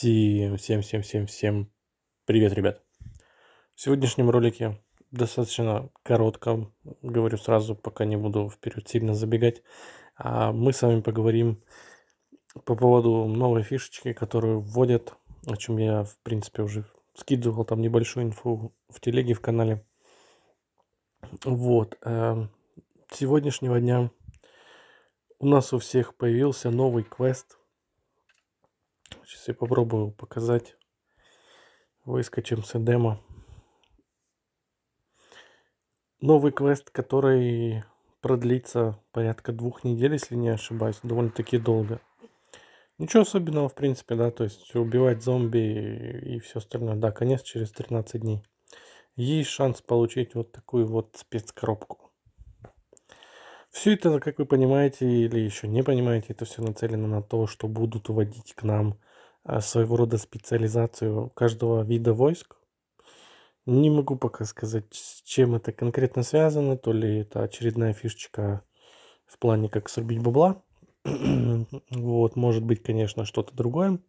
Всем, всем, всем, всем, всем привет, ребят. В сегодняшнем ролике достаточно коротком, говорю сразу, пока не буду вперед сильно забегать, а мы с вами поговорим по поводу новой фишечки, которую вводят, о чем я, в принципе, уже скидывал там небольшую инфу в телеге, в канале. Вот. Э, с сегодняшнего дня у нас у всех появился новый квест Сейчас я попробую показать. Выскочим с демо Новый квест, который продлится порядка двух недель, если не ошибаюсь. Довольно-таки долго. Ничего особенного, в принципе, да. То есть убивать зомби и все остальное. Да, конец через 13 дней. Есть шанс получить вот такую вот спецкоробку. Все это, как вы понимаете или еще не понимаете, это все нацелено на то, что будут вводить к нам а, своего рода специализацию каждого вида войск. Не могу пока сказать, с чем это конкретно связано, то ли это очередная фишечка в плане как срубить бабла. вот, может быть, конечно, что-то другое.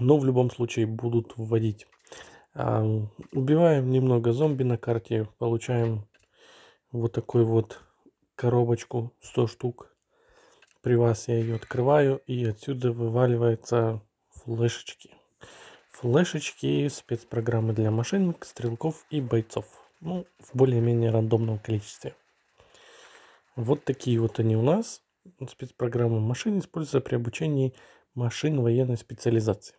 Но в любом случае будут вводить. А, убиваем немного зомби на карте, получаем вот такой вот коробочку 100 штук. При вас я ее открываю и отсюда вываливаются флешечки. Флешечки спецпрограммы для машин, стрелков и бойцов. Ну, в более-менее рандомном количестве. Вот такие вот они у нас. Спецпрограммы машин используются при обучении машин военной специализации.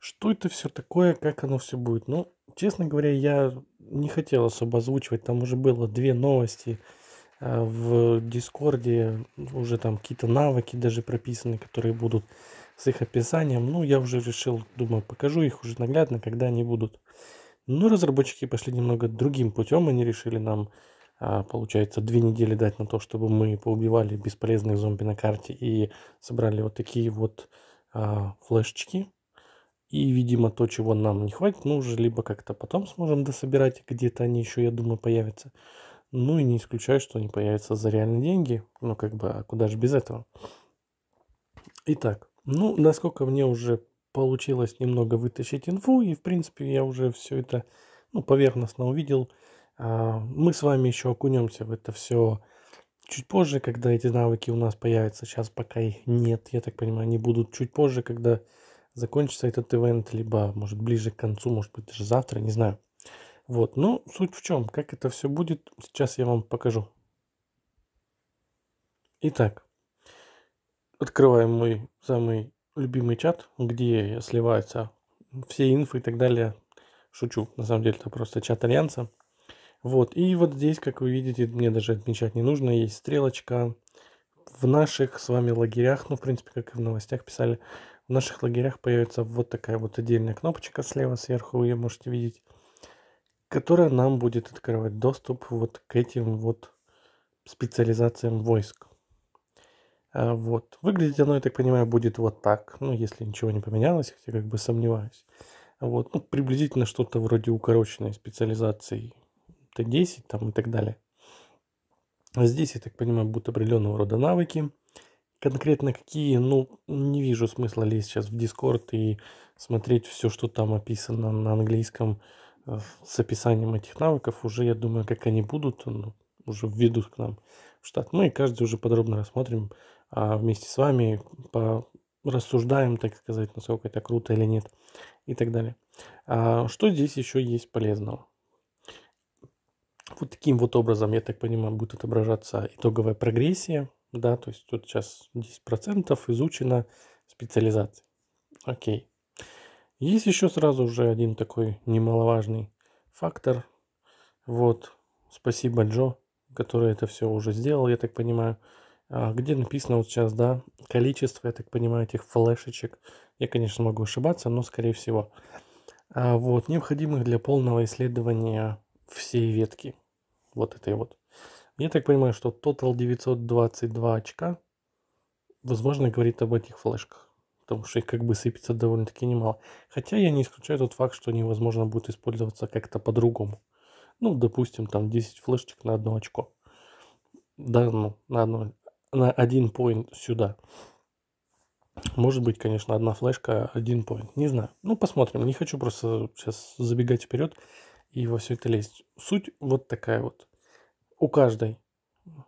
Что это все такое, как оно все будет? Ну, честно говоря, я не хотел особо озвучивать. Там уже было две новости Э, в Дискорде уже там какие-то навыки даже прописаны, которые будут с их описанием. Ну, я уже решил, думаю, покажу их уже наглядно, когда они будут. Но ну, разработчики пошли немного другим путем. Они решили нам, а, получается, две недели дать на то, чтобы мы поубивали бесполезных зомби на карте и собрали вот такие вот а, флешечки. И, видимо, то, чего нам не хватит, мы уже либо как-то потом сможем дособирать, где-то они еще, я думаю, появятся. Ну и не исключаю, что они появятся за реальные деньги. Ну как бы, а куда же без этого? Итак, ну насколько мне уже получилось немного вытащить инфу, и в принципе я уже все это ну, поверхностно увидел. А, мы с вами еще окунемся в это все чуть позже, когда эти навыки у нас появятся. Сейчас пока их нет, я так понимаю, они будут чуть позже, когда закончится этот ивент, либо, может, ближе к концу, может быть, даже завтра, не знаю. Вот, ну суть в чем, как это все будет, сейчас я вам покажу. Итак, открываем мой самый любимый чат, где сливаются все инфы и так далее. Шучу, на самом деле это просто чат Альянса. Вот, и вот здесь, как вы видите, мне даже отмечать не нужно, есть стрелочка. В наших с вами лагерях, ну, в принципе, как и в новостях писали, в наших лагерях появится вот такая вот отдельная кнопочка слева сверху, вы ее можете видеть которая нам будет открывать доступ вот к этим вот специализациям войск. А вот. Выглядеть оно, я так понимаю, будет вот так. Ну, если ничего не поменялось, хотя как бы сомневаюсь. Вот. Ну, приблизительно что-то вроде укороченной специализации Т-10 там и так далее. здесь, я так понимаю, будут определенного рода навыки. Конкретно какие, ну, не вижу смысла лезть сейчас в Дискорд и смотреть все, что там описано на английском с описанием этих навыков уже, я думаю, как они будут, ну, уже введут к нам в штат. Мы ну каждый уже подробно рассмотрим, а вместе с вами по рассуждаем, так сказать, насколько это круто или нет и так далее. А что здесь еще есть полезного? Вот таким вот образом, я так понимаю, будет отображаться итоговая прогрессия, да, то есть тут сейчас 10% изучено специализация Окей. Есть еще сразу же один такой немаловажный фактор. Вот, спасибо Джо, который это все уже сделал, я так понимаю. А где написано вот сейчас, да, количество, я так понимаю, этих флешечек. Я, конечно, могу ошибаться, но скорее всего. А вот, необходимых для полного исследования всей ветки. Вот этой вот. Я так понимаю, что total 922 очка, возможно, говорит об этих флешках потому что их как бы сыпется довольно-таки немало. Хотя я не исключаю тот факт, что они, возможно, будут использоваться как-то по-другому. Ну, допустим, там 10 флешечек на одно очко. Да, ну, на, одно, на один поинт сюда. Может быть, конечно, одна флешка, один поинт. Не знаю. Ну, посмотрим. Не хочу просто сейчас забегать вперед и во все это лезть. Суть вот такая вот. У каждой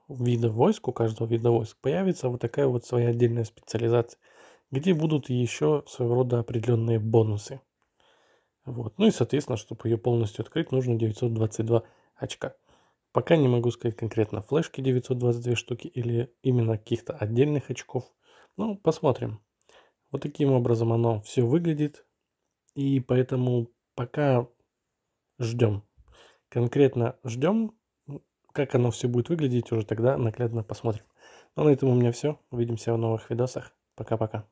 вида войск, у каждого вида войск появится вот такая вот своя отдельная специализация где будут еще своего рода определенные бонусы. Вот. Ну и, соответственно, чтобы ее полностью открыть, нужно 922 очка. Пока не могу сказать конкретно флешки 922 штуки или именно каких-то отдельных очков. Ну, посмотрим. Вот таким образом оно все выглядит. И поэтому пока ждем. Конкретно ждем. Как оно все будет выглядеть, уже тогда наглядно посмотрим. Ну, на этом у меня все. Увидимся в новых видосах. Пока-пока.